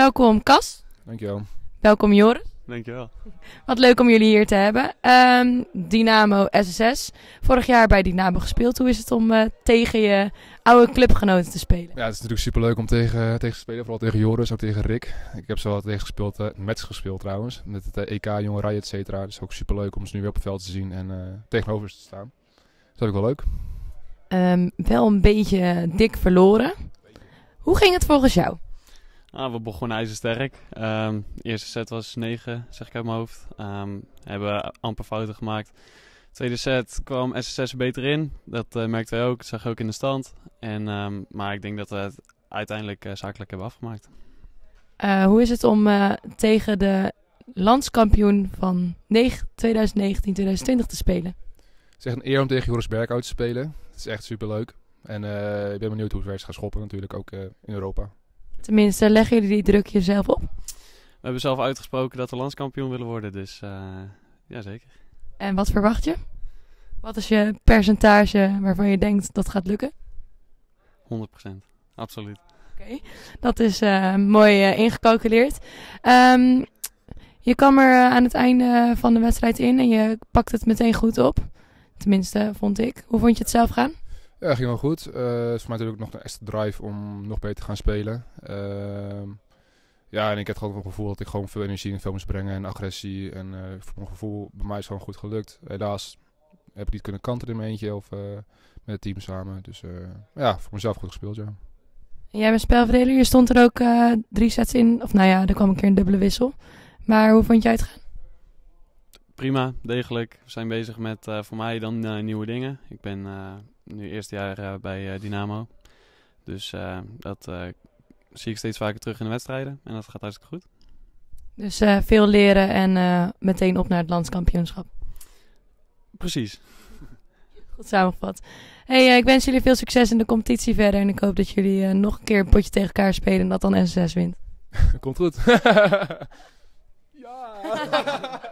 Welkom Cas. Dankjewel. Welkom Joris. Dankjewel. Wat leuk om jullie hier te hebben. Um, Dynamo SSS. Vorig jaar bij Dynamo gespeeld. Hoe is het om eh, tegen je oude clubgenoten te spelen? Ja, het is natuurlijk superleuk om tegen, tegen te spelen. Vooral tegen Joris, ook tegen Rick. Ik heb ze wel tegen gespeeld, uh, eh, match gespeeld trouwens. Met het uh, EK, rij, et cetera. Dus ook superleuk om ze nu weer op het veld te zien en tegenover ze te staan. Dus dat is ook wel leuk. Ehm, wel een beetje dik verloren. Hoe ging het volgens jou? Ah, we begonnen ijzersterk. sterk. Ehm, de eerste set was 9, zeg ik uit mijn hoofd. Um, hebben amper fouten gemaakt. De tweede set kwam SSS beter in. Dat uh, merkten wij ook. Dat zag ook in de stand. En, ehm, maar ik denk dat we het uiteindelijk eh, zakelijk hebben afgemaakt. Eh, hoe is het om tegen de landskampioen van 2019-2020 te spelen? Het is echt een eer om tegen Joris Berghout te spelen. Het is echt superleuk. En ik ben benieuwd hoe het weer gaan schoppen natuurlijk, ook in Europa. Tenminste, leggen jullie die druk jezelf op? We hebben zelf uitgesproken dat we landskampioen willen worden, dus uh, ja zeker. En wat verwacht je? Wat is je percentage waarvan je denkt dat gaat lukken? 100%, absoluut. Oké, dat is eh, mooi eh, ingecalculeerd. Ehm, je kwam er aan het einde van de wedstrijd in en je pakt het meteen goed op. Tenminste, vond ik. Hoe vond je het zelf gaan? Ja, ging wel goed. Eh, het is voor mij natuurlijk nog een extra drive om nog beter te gaan spelen. Ehm, ja, en ik heb gewoon het gevoel dat ik gewoon veel energie in film moest brengen en agressie. En eh, voor mijn gevoel, bij mij is het gewoon goed gelukt. Helaas heb ik niet kunnen kanten in mijn eentje of eh, met het team samen. Dus ja, voor mezelf goed gespeeld, ja. En jij bent spelverdeler, je stond er ook drie sets in. Of nou ja, er kwam een keer een dubbele wissel. Maar hoe vond jij het gaan? Prima, degelijk. We zijn bezig met voor mij dan nieuwe dingen. Ik ben nu eerste jaar eh, bij eh, Dynamo. Dus eh, dat zie ik steeds vaker terug in de wedstrijden. En dat gaat hartstikke goed. Dus veel leren en meteen op naar het landskampioenschap. Precies. Goed samengevat. Hey, ik wens jullie veel succes in de competitie verder. En ik hoop dat jullie nog een keer een potje tegen elkaar spelen en dat dan S6 wint. Komt goed. ja!